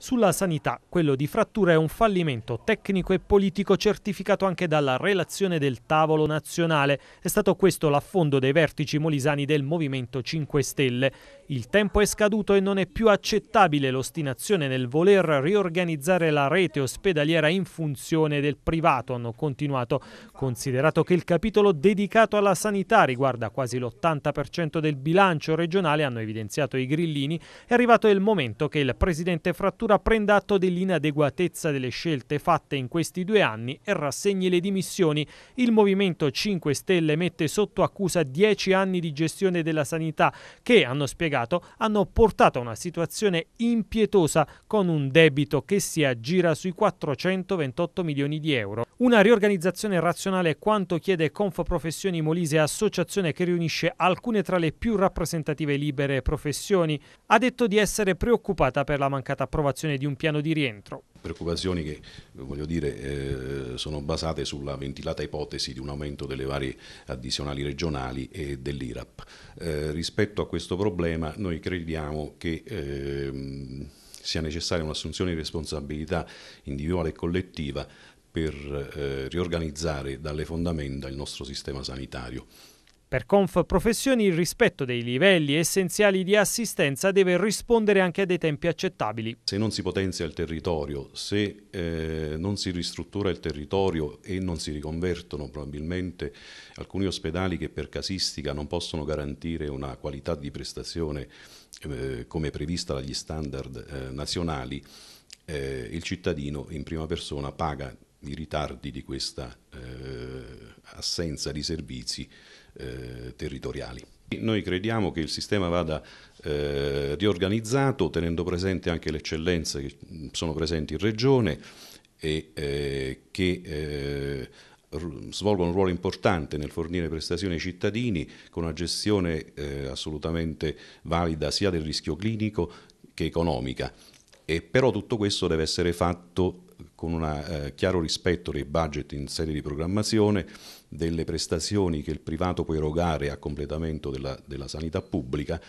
Sulla sanità, quello di frattura è un fallimento tecnico e politico certificato anche dalla relazione del tavolo nazionale. È stato questo l'affondo dei vertici molisani del Movimento 5 Stelle. Il tempo è scaduto e non è più accettabile l'ostinazione nel voler riorganizzare la rete ospedaliera in funzione del privato, hanno continuato, considerato che il capitolo dedicato alla sanità riguarda quasi l'80% del bilancio regionale, hanno evidenziato i grillini, è arrivato il momento che il presidente frattura addirittura prenda atto dell'inadeguatezza delle scelte fatte in questi due anni e rassegni le dimissioni. Il Movimento 5 Stelle mette sotto accusa dieci anni di gestione della sanità che, hanno spiegato, hanno portato a una situazione impietosa con un debito che si aggira sui 428 milioni di euro. Una riorganizzazione razionale è quanto chiede Confprofessioni Molise, associazione che riunisce alcune tra le più rappresentative libere professioni. Ha detto di essere preoccupata per la mancata approvazione l'elaborazione di un piano di rientro. Preoccupazioni che voglio dire, eh, sono basate sulla ventilata ipotesi di un aumento delle varie addizionali regionali e dell'IRAP. Eh, rispetto a questo problema noi crediamo che... Eh, sia necessaria un'assunzione di responsabilità individuale e collettiva per eh, riorganizzare dalle fondamenta il nostro sistema sanitario. Per Conf Professioni il rispetto dei livelli essenziali di assistenza deve rispondere anche a dei tempi accettabili. Se non si potenzia il territorio, se eh, non si ristruttura il territorio e non si riconvertono probabilmente alcuni ospedali che per casistica non possono garantire una qualità di prestazione eh, come prevista dagli standard eh, nazionali, eh, il cittadino in prima persona paga i ritardi di questa eh, assenza di servizi eh, territoriali. Noi crediamo che il sistema vada eh, riorganizzato tenendo presente anche le eccellenze che sono presenti in regione e eh, che eh, svolgono un ruolo importante nel fornire prestazioni ai cittadini con una gestione eh, assolutamente valida sia del rischio clinico che economica. E però tutto questo deve essere fatto con un eh, chiaro rispetto dei budget in sede di programmazione, delle prestazioni che il privato può erogare a completamento della, della sanità pubblica